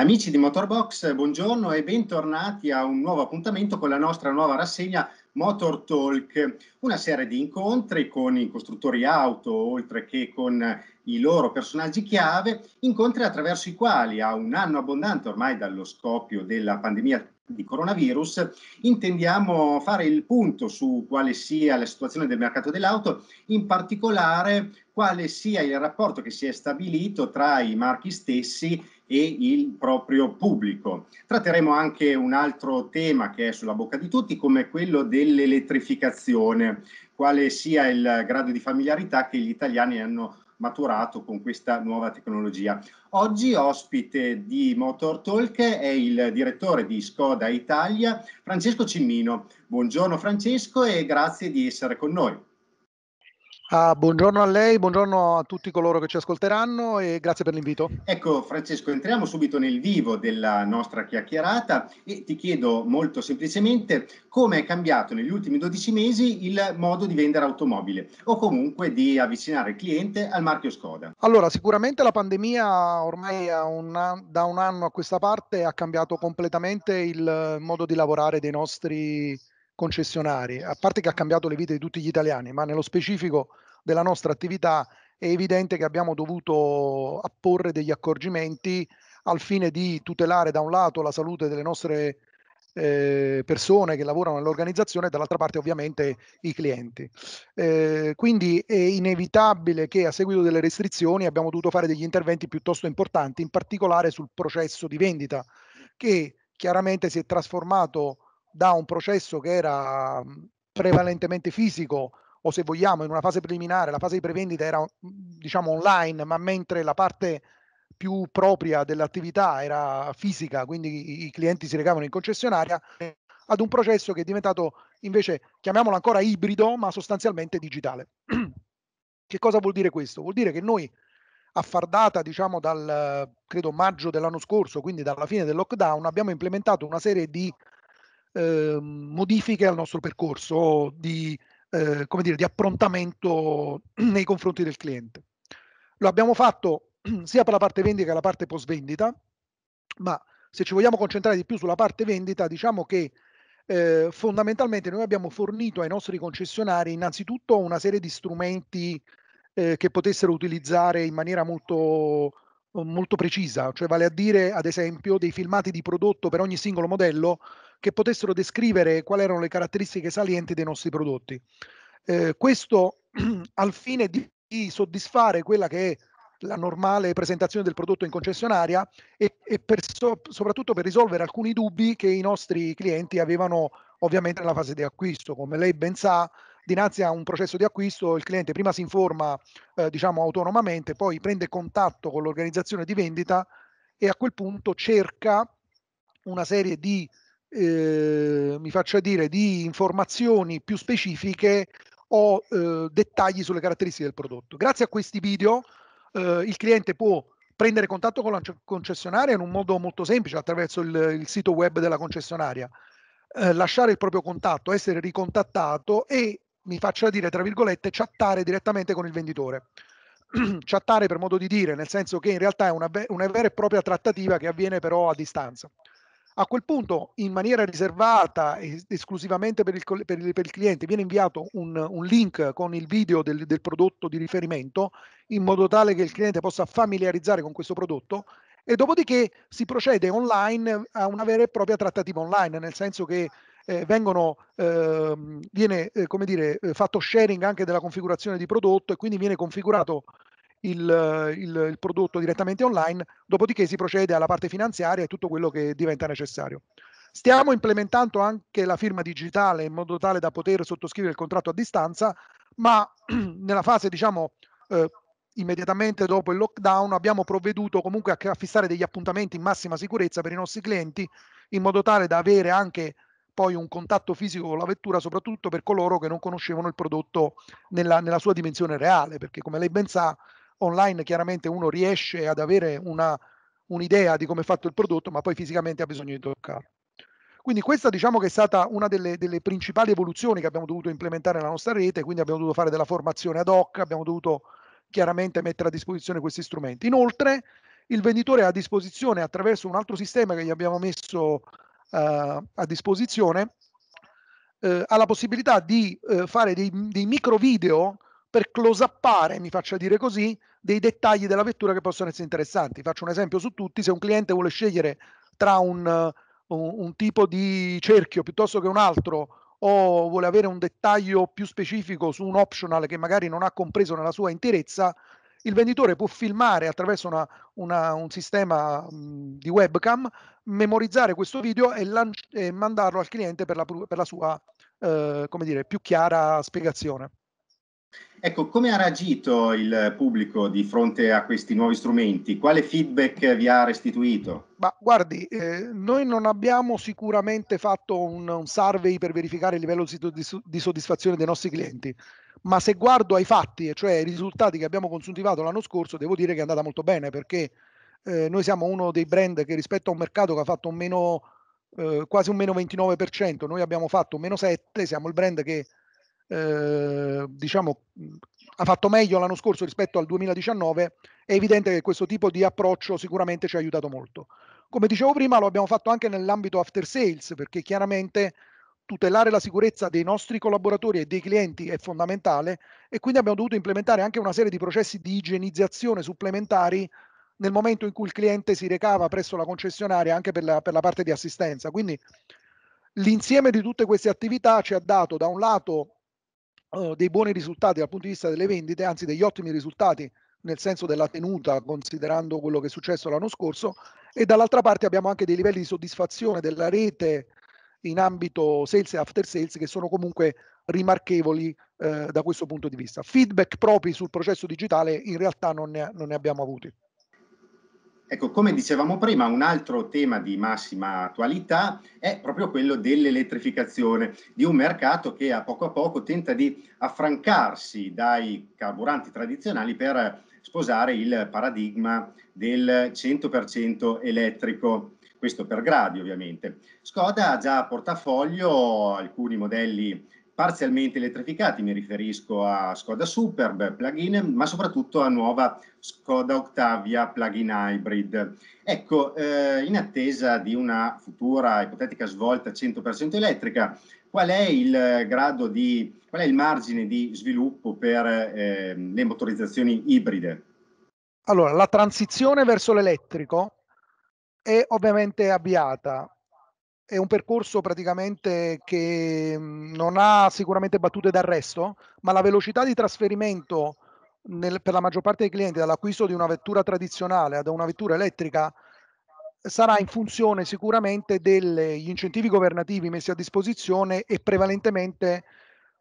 Amici di Motorbox, buongiorno e bentornati a un nuovo appuntamento con la nostra nuova rassegna Motor Talk, una serie di incontri con i costruttori auto, oltre che con i loro personaggi chiave, incontri attraverso i quali a un anno abbondante ormai dallo scoppio della pandemia di coronavirus, intendiamo fare il punto su quale sia la situazione del mercato dell'auto, in particolare quale sia il rapporto che si è stabilito tra i marchi stessi e il proprio pubblico. Tratteremo anche un altro tema che è sulla bocca di tutti, come quello dell'elettrificazione, quale sia il grado di familiarità che gli italiani hanno maturato con questa nuova tecnologia. Oggi ospite di Motor Talk è il direttore di Skoda Italia, Francesco Cimmino. Buongiorno Francesco e grazie di essere con noi. Ah, buongiorno a lei, buongiorno a tutti coloro che ci ascolteranno e grazie per l'invito. Ecco Francesco, entriamo subito nel vivo della nostra chiacchierata e ti chiedo molto semplicemente come è cambiato negli ultimi 12 mesi il modo di vendere automobile o comunque di avvicinare il cliente al marchio Skoda. Allora, sicuramente la pandemia ormai un, da un anno a questa parte ha cambiato completamente il modo di lavorare dei nostri concessionari, a parte che ha cambiato le vite di tutti gli italiani, ma nello specifico della nostra attività è evidente che abbiamo dovuto apporre degli accorgimenti al fine di tutelare da un lato la salute delle nostre eh, persone che lavorano nell'organizzazione e dall'altra parte ovviamente i clienti. Eh, quindi è inevitabile che a seguito delle restrizioni abbiamo dovuto fare degli interventi piuttosto importanti, in particolare sul processo di vendita che chiaramente si è trasformato da un processo che era mhmm, prevalentemente fisico o se vogliamo in una fase preliminare, la fase di prevendita era mhmm, diciamo online, ma mentre la parte più propria dell'attività era fisica, quindi i clienti si recavano in concessionaria, ad un processo che è diventato invece, chiamiamolo ancora ibrido, ma sostanzialmente digitale. che cosa vuol dire questo? Vuol dire che noi a affardata diciamo dal credo maggio dell'anno scorso, quindi dalla fine del lockdown, abbiamo implementato una serie di eh, modifiche al nostro percorso di, eh, dire, di approntamento nei confronti del cliente. Lo abbiamo fatto sia per la parte vendita che la parte post vendita, ma se ci vogliamo concentrare di più sulla parte vendita, diciamo che eh, fondamentalmente noi abbiamo fornito ai nostri concessionari innanzitutto una serie di strumenti eh, che potessero utilizzare in maniera molto, molto precisa, cioè vale a dire ad esempio dei filmati di prodotto per ogni singolo modello che potessero descrivere quali erano le caratteristiche salienti dei nostri prodotti. Eh, questo al fine di, di soddisfare quella che è la normale presentazione del prodotto in concessionaria e, e per so, soprattutto per risolvere alcuni dubbi che i nostri clienti avevano ovviamente nella fase di acquisto. Come lei ben sa, dinanzi a un processo di acquisto il cliente prima si informa eh, diciamo autonomamente, poi prende contatto con l'organizzazione di vendita e a quel punto cerca una serie di eh, mi faccia dire, di informazioni più specifiche o eh, dettagli sulle caratteristiche del prodotto. Grazie a questi video eh, il cliente può prendere contatto con la concessionaria in un modo molto semplice attraverso il, il sito web della concessionaria, ehm, lasciare il proprio contatto, essere ricontattato e, mi faccia dire, tra virgolette, chattare direttamente con il venditore chattare per modo di dire, nel senso che in realtà è una, una, vera e propria trattativa che avviene però a distanza. A quel punto, in maniera riservata, es- esclusivamente per il, per, il, per il, cliente, viene inviato un, un link con il video del, del prodotto di riferimento, in modo tale che il cliente possa familiarizzare con questo prodotto e dopodiché si procede online a una vera e propria trattativa online, nel senso che eh, vengono, eh, viene eh, come dire, eh, fatto sharing anche della configurazione di prodotto e quindi viene configurato il, il, il prodotto direttamente online, dopodiché si procede alla parte finanziaria e tutto quello che diventa necessario. Stiamo implementando anche la firma digitale in modo tale da poter sottoscrivere il contratto a distanza, ma nella fase, diciamo, eh, immediatamente dopo il lockdown abbiamo provveduto comunque a fissare degli appuntamenti in massima sicurezza per i nostri clienti, in modo tale da avere anche poi un contatto fisico con la vettura, soprattutto per coloro che non conoscevano il prodotto nella, nella sua dimensione reale, perché come lei ben sa, online chiaramente uno riesce ad avere una, un'idea di come è fatto il prodotto, ma poi fisicamente ha bisogno di toccarlo. Quindi questa diciamo che è stata una delle, delle, principali evoluzioni che abbiamo dovuto implementare nella nostra rete, quindi abbiamo dovuto fare della formazione ad hoc, abbiamo dovuto chiaramente mettere a disposizione questi strumenti. Inoltre il venditore ha a disposizione attraverso un altro sistema che gli abbiamo messo eh, a disposizione, eh, ha la possibilità di eh, fare dei, dei micro video per close-upare, mi faccia dire così, dei dettagli della vettura che possono essere interessanti. Faccio un esempio su tutti, se un cliente vuole scegliere tra un, eh, un, un tipo di cerchio piuttosto che un altro o vuole avere un dettaglio più specifico su un optional che magari non ha compreso nella sua interezza, il venditore può filmare attraverso una, una, un sistema mh, di webcam, memorizzare questo video e, lanci- e mandarlo al cliente per la, per la sua eh, dire, più chiara spiegazione. Ecco, come ha reagito il pubblico di fronte a questi nuovi strumenti? Quale feedback vi ha restituito? Ma guardi, eh, noi non abbiamo sicuramente fatto un, un survey per verificare il livello di, di soddisfazione dei nostri clienti, ma se guardo ai fatti, cioè ai risultati che abbiamo consuntivato l'anno scorso, devo dire che è andata molto bene perché eh, noi siamo uno dei brand che rispetto a un mercato che ha fatto un meno, eh, quasi un meno 29%, noi abbiamo fatto un meno 7%, siamo il brand che eh, diciamo, ha fatto meglio l'anno scorso rispetto al 2019, è evidente che questo tipo di approccio sicuramente ci ha aiutato molto. Come dicevo prima, lo abbiamo fatto anche nell'ambito after sales, perché chiaramente tutelare la sicurezza dei nostri collaboratori e dei clienti è fondamentale e quindi abbiamo dovuto implementare anche una serie di processi di igienizzazione supplementari nel momento in cui il cliente si recava presso la concessionaria anche per la, per la parte di assistenza. Quindi l'insieme di tutte queste attività ci ha dato da un lato uh, dei buoni risultati dal punto di vista delle vendite, anzi degli ottimi risultati nel senso della tenuta, considerando quello che è successo l'anno scorso, e dall'altra parte abbiamo anche dei livelli di soddisfazione della rete in ambito sales e after sales che sono comunque rimarchevoli eh, da questo punto di vista. Feedback propri sul processo digitale in realtà non ne, non ne abbiamo avuti. Ecco, come dicevamo prima, un altro tema di massima attualità è proprio quello dell'elettrificazione di un mercato che a poco a poco tenta di affrancarsi dai carburanti tradizionali per sposare il paradigma del 100% elettrico, questo per gradi ovviamente. Skoda ha già a portafoglio alcuni modelli parzialmente elettrificati, mi riferisco a Skoda Superb plug-in, ma soprattutto a nuova Skoda Octavia plug-in hybrid. Ecco, eh, in attesa di una futura ipotetica svolta 100% elettrica, qual è il grado di, qual è il margine di sviluppo per eh, le motorizzazioni ibride? Allora, la transizione verso l'elettrico è ovviamente avviata è un percorso praticamente che mhmm, non ha sicuramente battute d'arresto, ma la velocità di trasferimento nel, per la maggior parte dei clienti dall'acquisto di una vettura tradizionale ad una vettura elettrica sarà in funzione sicuramente degli incentivi governativi messi a disposizione e prevalentemente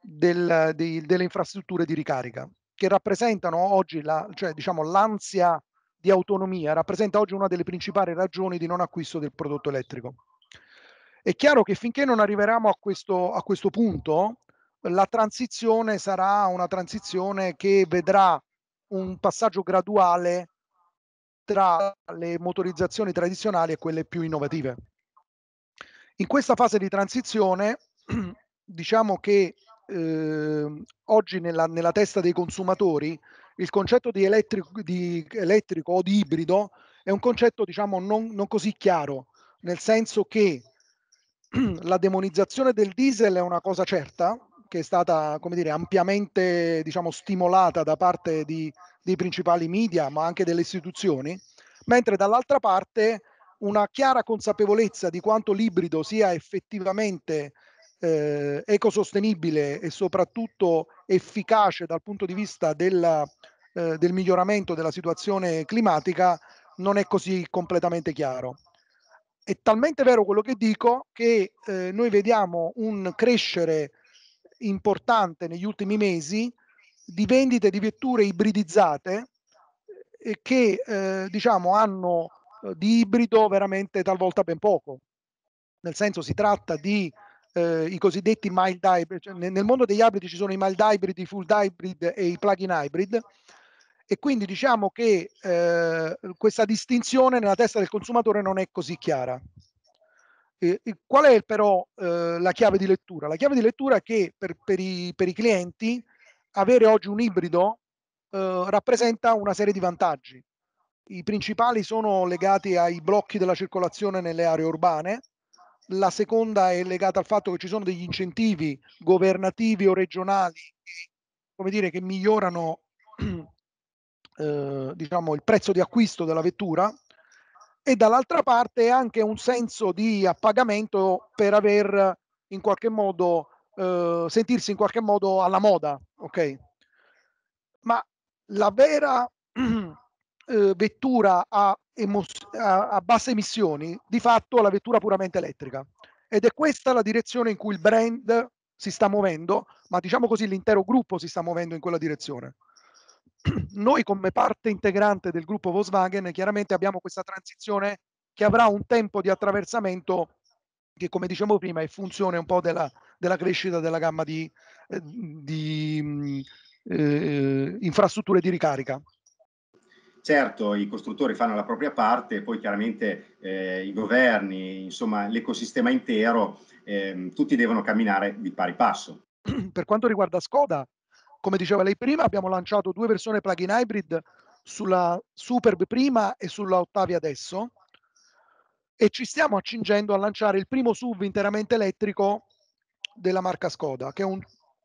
del, di, delle infrastrutture di ricarica, che rappresentano oggi la, cioè, diciamo, l'ansia di autonomia, rappresenta oggi una delle principali ragioni di non acquisto del prodotto elettrico. È chiaro che finché non arriveremo a questo, a questo punto, la transizione sarà una transizione che vedrà un passaggio graduale tra le motorizzazioni tradizionali e quelle più innovative. In questa fase di transizione, diciamo che eh, oggi nella, nella, testa dei consumatori il concetto di elettrico, di elettrico o di ibrido è un concetto diciamo non, non così chiaro, nel senso che la demonizzazione del diesel è una cosa certa, che è stata come dire, ampiamente diciamo, stimolata da parte di, dei principali media, ma anche delle istituzioni, mentre dall'altra parte una chiara consapevolezza di quanto l'ibrido sia effettivamente eh, ecosostenibile e soprattutto efficace dal punto di vista della, eh, del miglioramento della situazione climatica non è così completamente chiaro è talmente vero quello che dico che eh, noi vediamo un crescere importante negli ultimi mesi di vendite di vetture ibridizzate eh, che eh, diciamo hanno eh, di ibrido veramente talvolta ben poco. Nel senso si tratta di eh, i cosiddetti mild hybrid, cioè nel mondo degli ibridi ci sono i mild hybrid, i full hybrid e i plug-in hybrid e quindi diciamo che eh, questa distinzione nella testa del consumatore non è così chiara. E, e qual è però eh, la chiave di lettura? La chiave di lettura è che per, per, i, per i, clienti avere oggi un ibrido eh, rappresenta una serie di vantaggi. I principali sono legati ai blocchi della circolazione nelle aree urbane, la seconda è legata al fatto che ci sono degli incentivi governativi o regionali come dire, che migliorano eh, diciamo, il prezzo di acquisto della vettura e dall'altra parte anche un senso di appagamento per aver in qualche modo eh, sentirsi in qualche modo alla moda, ok? Ma la vera eh, vettura a, emos- a, a basse emissioni di fatto è la vettura puramente elettrica ed è questa la direzione in cui il brand si sta muovendo, ma diciamo così l'intero gruppo si sta muovendo in quella direzione. noi come parte integrante del gruppo Volkswagen chiaramente abbiamo questa transizione che avrà un tempo di attraversamento che come dicevo prima è funzione un po' della, della crescita della gamma di, eh, di mm, eh, infrastrutture di ricarica. Certo, i costruttori fanno la propria parte, poi chiaramente eh, i governi, insomma l'ecosistema intero, ehm, tutti devono camminare di pari passo. Per quanto riguarda Skoda, come diceva lei prima, abbiamo lanciato due versioni plug-in hybrid sulla Superb prima e sulla Ottavia adesso e ci stiamo accingendo a lanciare il primo SUV interamente elettrico della marca Skoda, che è, un,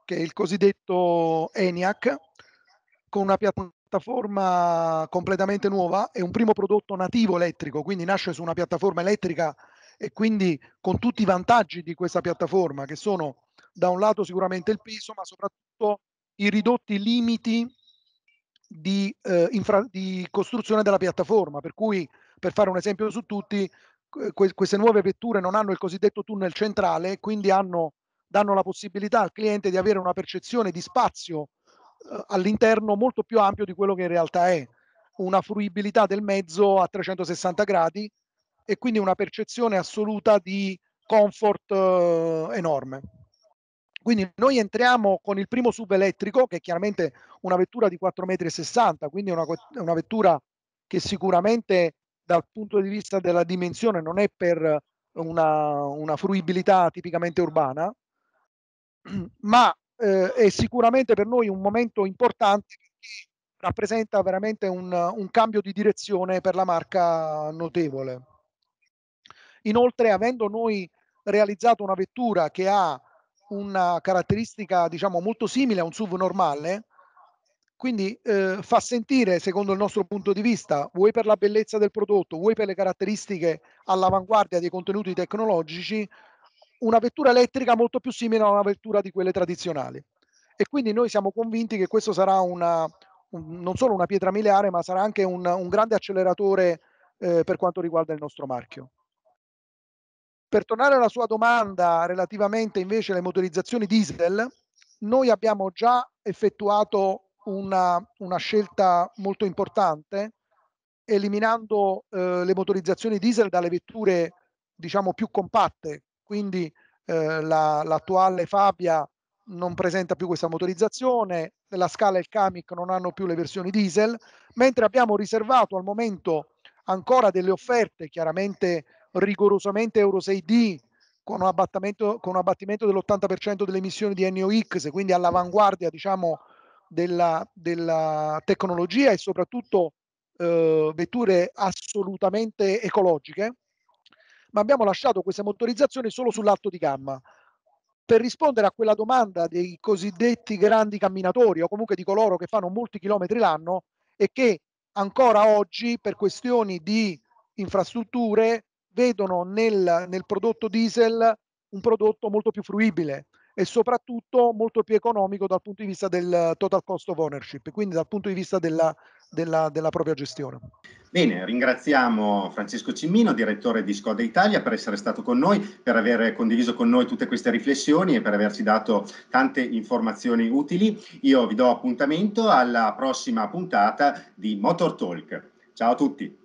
che è il cosiddetto ENIAC, con una piattaforma completamente nuova, è un primo prodotto nativo elettrico, quindi nasce su una piattaforma elettrica e quindi con tutti i vantaggi di questa piattaforma, che sono da un lato sicuramente il peso, ma soprattutto i ridotti limiti di, eh, infra- di costruzione della piattaforma, per cui per fare un esempio su tutti, que- queste nuove vetture non hanno il cosiddetto tunnel centrale, quindi hanno, danno la possibilità al cliente di avere una percezione di spazio eh, all'interno molto più ampio di quello che in realtà è, una fruibilità del mezzo a 360 gradi e quindi una percezione assoluta di comfort eh, enorme. Quindi noi entriamo con il primo sub elettrico, che è chiaramente una vettura di 4,60 m, quindi è una, una, vettura che sicuramente dal punto di vista della dimensione non è per una, una fruibilità tipicamente urbana, ma eh, è sicuramente per noi un momento importante perché rappresenta veramente un, un cambio di direzione per la marca notevole. Inoltre, avendo noi realizzato una vettura che ha una caratteristica diciamo molto simile a un SUV normale, quindi eh, fa sentire, secondo il nostro punto di vista, vuoi per la bellezza del prodotto, vuoi per le caratteristiche all'avanguardia dei contenuti tecnologici, una vettura elettrica molto più simile a una vettura di quelle tradizionali. E quindi noi siamo convinti che questo sarà una, un, non solo una pietra miliare, ma sarà anche un, un grande acceleratore eh, per quanto riguarda il nostro marchio. Per tornare alla sua domanda relativamente invece alle motorizzazioni diesel, noi abbiamo già effettuato una, una scelta molto importante eliminando eh, le motorizzazioni diesel dalle vetture diciamo più compatte, quindi eh, la, l'attuale Fabia non presenta più questa motorizzazione, la Scala e il Camic non hanno più le versioni diesel, mentre abbiamo riservato al momento ancora delle offerte chiaramente rigorosamente Euro 6D con un, abbattimento, abbattimento dell'80% delle emissioni di NOx, quindi all'avanguardia diciamo, della, della, tecnologia e soprattutto eh, vetture assolutamente ecologiche, ma abbiamo lasciato queste motorizzazioni solo sull'alto di gamma. Per rispondere a quella domanda dei cosiddetti grandi camminatori o comunque di coloro che fanno molti chilometri l'anno e che ancora oggi per questioni di infrastrutture vedono nel, nel prodotto diesel un prodotto molto più fruibile e soprattutto molto più economico dal punto di vista del total cost of ownership, quindi dal punto di vista della, della, della propria gestione. Bene, ringraziamo Francesco Cimmino, direttore di Scoda Italia, per essere stato con noi, per aver condiviso con noi tutte queste riflessioni e per averci dato tante informazioni utili. Io vi do appuntamento alla prossima puntata di Motor Talk. Ciao a tutti.